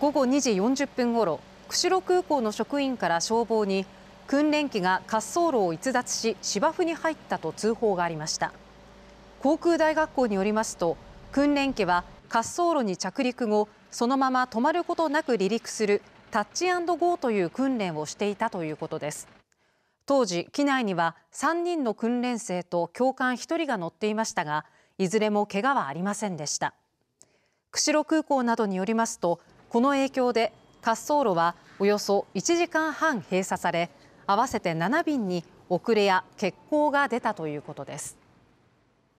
午後2時40分ごろ釧路空港の職員から消防に訓練機が滑走路を逸脱し芝生に入ったと通報がありました航空大学校によりますと訓練機は滑走路に着陸後そのまま止まることなく離陸するタッチゴーという訓練をしていたということです当時機内には3人の訓練生と教官1人が乗っていましたがいずれも怪我はありませんでした釧路空港などによりますとこの影響で滑走路はおよそ1時間半閉鎖され合わせて7便に遅れや欠航が出たということです。